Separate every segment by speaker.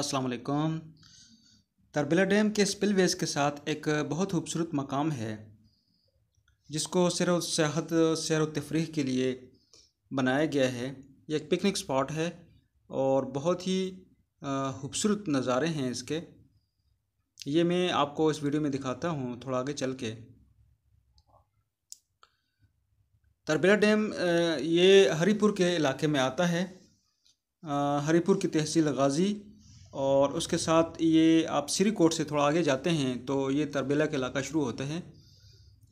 Speaker 1: अस्सलाम तरबिला डैम के स्पिलवेज़ के साथ एक बहुत खूबसूरत मकाम है जिसको सैर सेहत सैर तफरी के लिए बनाया गया है ये एक पिकनिक स्पॉट है और बहुत ही खूबसूरत नज़ारे हैं इसके ये मैं आपको इस वीडियो में दिखाता हूँ थोड़ा आगे चल के तरबिला डैम ये हरीपुर के इलाके में आता है हरीपुर की तहसील गाज़ी और उसके साथ ये आप श्री कोट से थोड़ा आगे जाते हैं तो ये तरबेला के इलाका शुरू होता है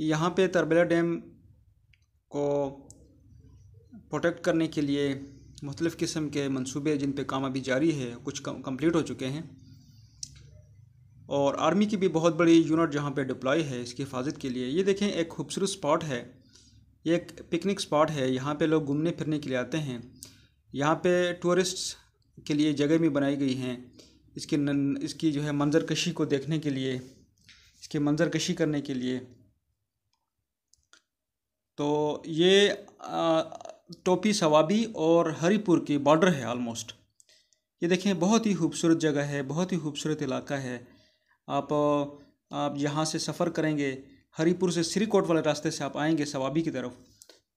Speaker 1: यहाँ पे तरबेला डैम को प्रोटेक्ट करने के लिए मुख्तफ़ किस्म के मंसूबे जिन पे काम अभी जारी है कुछ कंप्लीट हो चुके हैं और आर्मी की भी बहुत बड़ी यूनिट जहाँ पे डिप्लॉय है इसकी हिफाजत के लिए ये देखें एक खूबसूरत स्पॉट है ये एक पिकनिक स्पॉट है यहाँ पे लोग घूमने फिरने के लिए आते हैं यहाँ पे टूरिस्ट्स के लिए जगह भी बनाई गई हैं इसके नन इसकी जो है मंजर कशी को देखने के लिए इसके मंजर कशी करने के लिए तो ये आ, टोपी सवाबी और हरीपुर की बॉर्डर है ऑलमोस्ट ये देखें बहुत ही खूबसूरत जगह है बहुत ही खूबसूरत इलाका है आप आप यहाँ से सफ़र करेंगे हरीपुर से श्रीकोट वाले रास्ते से आप आएंगे सवाबी की तरफ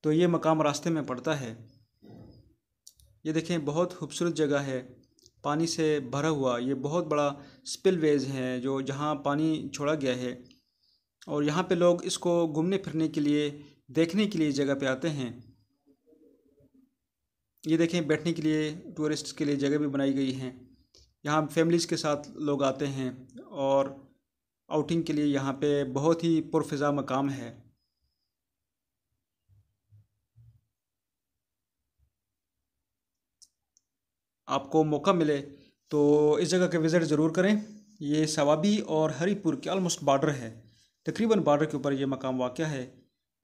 Speaker 1: तो ये मकाम रास्ते में पड़ता है ये देखें बहुत खूबसूरत जगह है पानी से भरा हुआ ये बहुत बड़ा स्पिल वेज है जो जहाँ पानी छोड़ा गया है और यहाँ पे लोग इसको घूमने फिरने के लिए देखने के लिए जगह पे आते हैं ये देखें बैठने के लिए टूरिस्ट के लिए जगह भी बनाई गई हैं यहाँ फैमिलीज़ के साथ लोग आते हैं और आउटिंग के लिए यहाँ पे बहुत ही पुरफ़ा मकाम है आपको मौका मिले तो इस जगह के विज़िट ज़रूर करें ये सवाबी और हरीपुर के ऑलमोस्ट बॉर्डर है तकरीबन बॉर्डर के ऊपर ये मकाम वाक़ है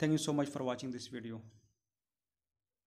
Speaker 1: thank you so much for watching this video